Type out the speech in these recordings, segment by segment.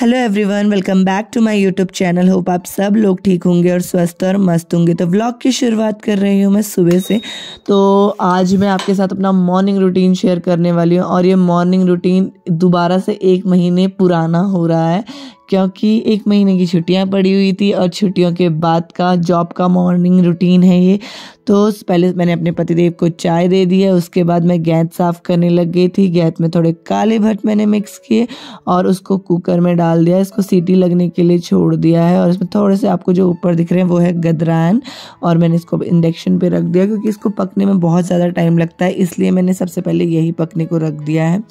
hello everyone welcome back to my YouTube channel hope आप सब लोग ठीक होंगे और स्वस्थ और मस्त होंगे तो व्लॉग की शुरुआत कर रही हूँ मैं सुबह से तो आज मैं आपके साथ अपना मॉर्निंग रूटीन शेयर करने वाली हूँ और ये मॉर्निंग रूटीन दोबारा से एक महीने पुराना हो रहा है क्योंकि एक महीने की छुट्टियाँ पड़ी हुई थी और छुट्टियों के बाद का जॉब का मॉर्निंग रूटीन है ये तो पहले मैंने अपने पतिदेव को चाय दे दी है उसके बाद मैं गैंत साफ़ करने लग गई थी गैंत में थोड़े काले भट मैंने मिक्स किए और उसको कुकर में डाल दिया इसको सीटी लगने के लिए छोड़ दिया है और इसमें थोड़े से आपको जो ऊपर दिख रहे हैं वो है गदरान और मैंने इसको इंडक्शन पर रख दिया क्योंकि इसको पकने में बहुत ज़्यादा टाइम लगता है इसलिए मैंने सबसे पहले यही पकने को रख दिया है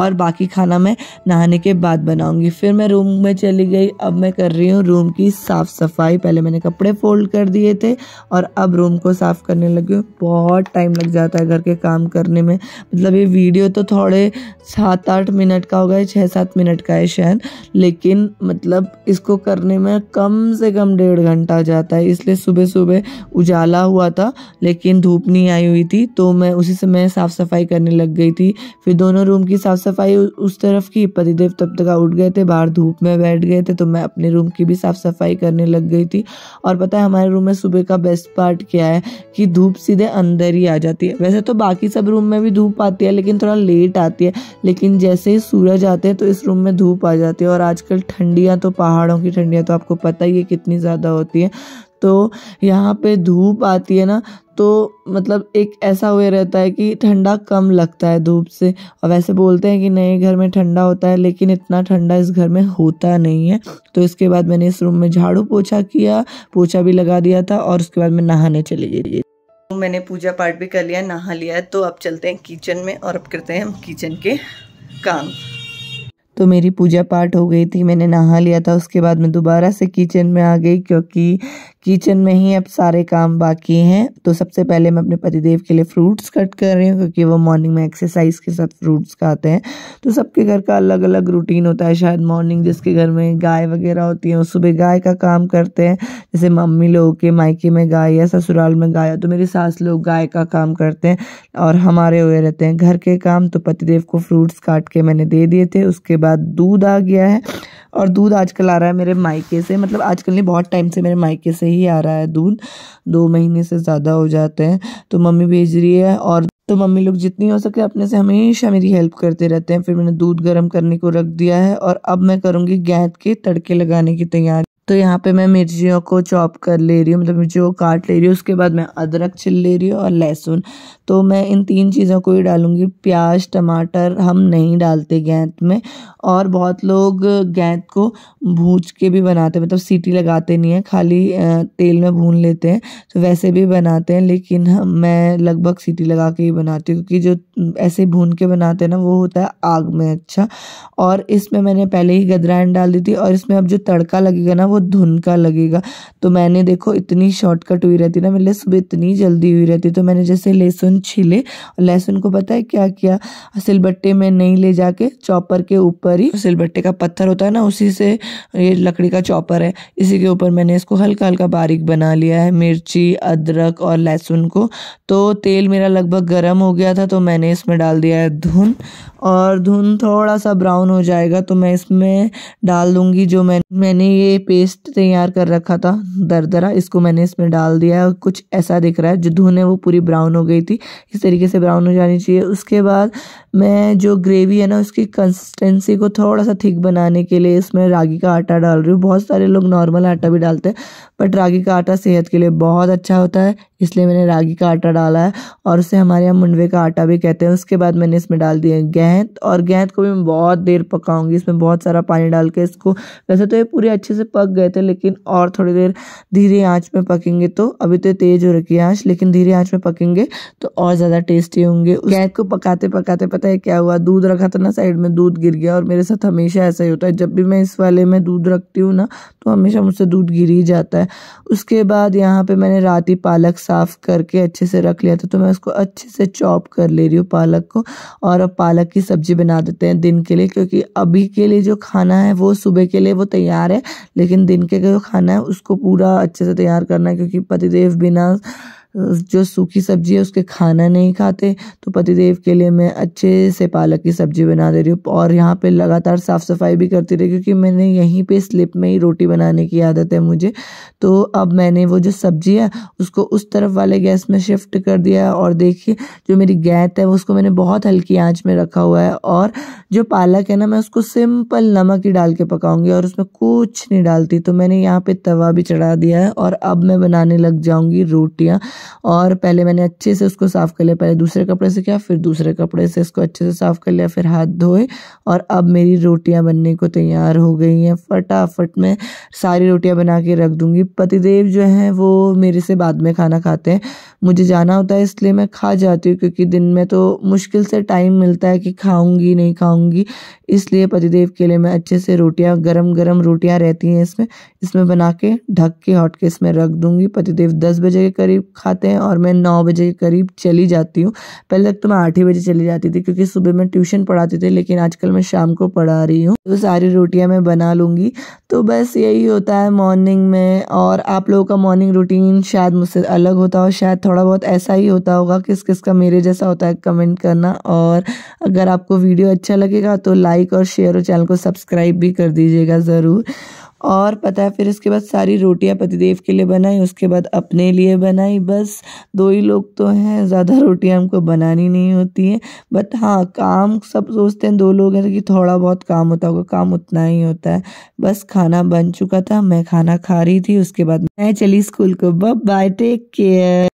और बाकी खाना मैं नहाने के बाद बनाऊँगी फिर मैं रूम में चली गई अब मैं कर रही हूँ रूम की साफ़ सफाई पहले मैंने कपड़े फोल्ड कर दिए थे और अब रूम को साफ साफ़ करने लगी हूँ बहुत टाइम लग जाता है घर के काम करने में मतलब ये वीडियो तो थोड़े सात आठ मिनट का होगा छः सात मिनट का है शायद लेकिन मतलब इसको करने में कम से कम डेढ़ घंटा जाता है इसलिए सुबह सुबह उजाला हुआ था लेकिन धूप नहीं आई हुई थी तो मैं उसी समय साफ़ सफाई करने लग गई थी फिर दोनों रूम की साफ़ सफाई उस तरफ की पतिदेव तब तक उठ गए थे बाहर धूप में बैठ गए थे तो मैं अपने रूम की भी साफ़ सफाई करने लग गई थी और पता है हमारे रूम में सुबह का बेस्ट पार्ट क्या है कि धूप सीधे अंदर ही आ जाती है वैसे तो बाकी सब रूम में भी धूप आती है लेकिन थोड़ा लेट आती है लेकिन जैसे ही सूरज आते हैं तो इस रूम में धूप आ जाती है और आजकल ठंडियाँ तो पहाड़ों की ठंडियाँ तो आपको पता ही है कितनी ज़्यादा होती है तो यहाँ पे धूप आती है ना तो मतलब एक ऐसा हुए रहता है कि ठंडा कम लगता है धूप से और वैसे बोलते हैं कि नए घर में ठंडा होता है लेकिन इतना ठंडा इस घर में होता नहीं है तो इसके बाद मैंने इस रूम में झाड़ू पोछा किया पोछा भी लगा दिया था और उसके बाद मैं नहाने चली गई तो मैंने पूजा पाठ भी कर लिया नहा लिया तो अब चलते हैं किचन में और अब करते हैं हम किचन के काम तो मेरी पूजा पाठ हो गई थी मैंने नहा लिया था उसके बाद मैं दोबारा से किचन में आ गई क्योंकि किचन में ही अब सारे काम बाकी हैं तो सबसे पहले मैं अपने पतिदेव के लिए फ्रूट्स कट कर रही हूँ क्योंकि वो मॉर्निंग में एक्सरसाइज के साथ फ्रूट्स खाते हैं तो सबके घर का अलग अलग रूटीन होता है शायद मॉर्निंग जिसके घर में गाय वगैरह होती है वो सुबह गाय का काम करते हैं जैसे मम्मी लोगों के मायके में गाय या ससुराल में गाय तो मेरी सास लोग गाय का काम करते हैं और हमारे हुए रहते हैं घर के काम तो पतिदेव को फ्रूट्स काट के मैंने दे दिए थे उसके बाद दूध आ गया है और दूध आजकल आ रहा है मेरे मायके से मतलब आजकल नहीं बहुत टाइम से मेरे मायके से ही आ रहा है दूध दो महीने से ज़्यादा हो जाते हैं तो मम्मी भेज रही है और तो मम्मी लोग जितनी हो सके अपने से हमेशा मेरी हेल्प करते रहते हैं फिर मैंने दूध गर्म करने को रख दिया है और अब मैं करूँगी गैंत के तड़के लगाने की तैयारी तो यहाँ पे मैं मिर्चियों को चॉप कर ले रही हूँ मतलब मिर्चियों को काट ले रही हूँ उसके बाद मैं अदरक छिल ले रही हूँ और लहसुन तो मैं इन तीन चीज़ों को ही डालूँगी प्याज टमाटर हम नहीं डालते गेंद में और बहुत लोग गेंद को भूज के भी बनाते हैं मतलब सीटी लगाते नहीं है खाली तेल में भून लेते हैं तो वैसे भी बनाते हैं लेकिन हम मैं लगभग सीटी लगा के ही बनाती हूँ क्योंकि जो ऐसे भून के बनाते हैं ना वो होता है आग में अच्छा और इसमें मैंने पहले ही गदराइन डाल दी थी और इसमें अब जो तड़का लगेगा ना वो धुन का लगेगा तो मैंने देखो इतनी शॉर्टकट हुई रहती ना मेरे लिए सुबह इतनी जल्दी हुई रहती तो मैंने जैसे लहसुन छीले लहसुन को पता है क्या किया सिलबट्टे में नहीं ले जाके चॉपर के ऊपर ही सिलबट्टे का पत्थर होता है ना उसी से ये लकड़ी का चॉपर है इसी के ऊपर मैंने इसको हल्का हल्का बारीक बना लिया है मिर्ची अदरक और लहसुन को तो तेल मेरा लगभग गर्म हो गया था तो मैंने इसमें डाल दिया है धुन और धुन थोड़ा सा ब्राउन हो जाएगा तो मैं इसमें डाल दूंगी जो मैं मैंने ये पेस्ट तैयार कर रखा था दरदरा इसको मैंने इसमें डाल दिया है कुछ ऐसा दिख रहा है जो धुन है वो पूरी ब्राउन हो गई थी इस तरीके से ब्राउन हो जानी चाहिए उसके बाद मैं जो ग्रेवी है ना उसकी कंसिस्टेंसी को थोड़ा सा थिक बनाने के लिए इसमें रागी का आटा डाल रही हूँ बहुत सारे लोग नॉर्मल आटा भी डालते हैं बट रागी का आटा सेहत के लिए बहुत अच्छा होता है इसलिए मैंने रागी का आटा डाला है और उसे हमारे यहाँ मुंडवे का आटा भी कहते हैं उसके बाद मैंने इसमें डाल दिया गेंद और गेंद को भी मैं बहुत देर पकाऊंगी इसमें बहुत सारा पानी डाल के इसको वैसे तो ये पूरे अच्छे से पक गए थे लेकिन और थोड़ी देर धीरे आँच में पकेंगे तो अभी तो तेज़ हो रखी है आँच लेकिन धीरे आँच में पकेंगे तो और ज़्यादा टेस्टी होंगे गेंद को पकाते पकाते पता है क्या हुआ दूध रखा था ना साइड में दूध गिर गया और मेरे साथ हमेशा ऐसा ही होता है जब भी मैं इस वाले में दूध रखती हूँ ना तो हमेशा मुझसे दूध गिर ही जाता है उसके बाद यहाँ पर मैंने रात ही पालक साफ़ करके अच्छे से रख लिया था तो मैं उसको अच्छे से चॉप कर ले रही हूँ पालक को और अब पालक की सब्ज़ी बना देते हैं दिन के लिए क्योंकि अभी के लिए जो खाना है वो सुबह के लिए वो तैयार है लेकिन दिन के जो खाना है उसको पूरा अच्छे से तैयार करना है क्योंकि पतिदेव बिना जो सूखी सब्जी है उसके खाना नहीं खाते तो पतिदेव के लिए मैं अच्छे से पालक की सब्जी बना दे रही हूँ और यहाँ पे लगातार साफ़ सफाई भी करती रही क्योंकि मैंने यहीं पे स्लिप में ही रोटी बनाने की आदत है मुझे तो अब मैंने वो जो सब्जी है उसको उस तरफ वाले गैस में शिफ्ट कर दिया है और देखिए जो मेरी गैत है उसको मैंने बहुत हल्की आँच में रखा हुआ है और जो पालक है ना मैं उसको सिंपल नमक ही डाल के पकाऊंगी और उसमें कुछ नहीं डालती तो मैंने यहाँ पे तवा भी चढ़ा दिया है और अब मैं बनाने लग जाऊँगी रोटियाँ और पहले मैंने अच्छे से उसको साफ़ कर लिया पहले दूसरे कपड़े से किया फिर दूसरे कपड़े से इसको अच्छे से साफ़ कर लिया फिर हाथ धोए और अब मेरी रोटियां बनने को तैयार हो गई हैं फटाफट मैं सारी रोटियां बना के रख दूँगी पतिदेव जो हैं वो मेरे से बाद में खाना खाते हैं मुझे जाना होता है इसलिए मैं खा जाती हूँ क्योंकि दिन में तो मुश्किल से टाइम मिलता है कि खाऊंगी नहीं खाऊंगी इसलिए पतिदेव के लिए मैं अच्छे से रोटियाँ गरम गरम रोटियाँ रहती हैं इसमें इसमें बना के ढक के हॉट केस में रख दूँगी पतिदेव दस बजे के करीब खा खाते हैं और मैं नौ बजे के करीब चली जाती हूँ पहले तक तो मैं आठ ही बजे चली जाती थी क्योंकि सुबह मैं ट्यूशन पढ़ाती थी लेकिन आजकल मैं शाम को पढ़ा रही हूँ तो सारी रोटियाँ मैं बना लूँगी तो बस यही होता है मॉर्निंग में और आप लोगों का मॉर्निंग रूटीन शायद मुझसे अलग होता हो शायद थोड़ा बहुत ऐसा ही होता होगा किस किस का मेरे जैसा होता है कमेंट करना और अगर आपको वीडियो अच्छा लगेगा तो लाइक और शेयर और चैनल को सब्सक्राइब भी कर दीजिएगा ज़रूर और पता है फिर उसके बाद सारी रोटियां पतिदेव के लिए बनाई उसके बाद अपने लिए बनाई बस दो ही लोग तो हैं ज़्यादा रोटियां हमको बनानी नहीं होती हैं बट हाँ काम सब सोचते हैं दो लोग हैं कि थोड़ा बहुत काम होता होगा काम उतना ही होता है बस खाना बन चुका था मैं खाना खा रही थी उसके बाद मैं चली स्कूल को बाय टेक केयर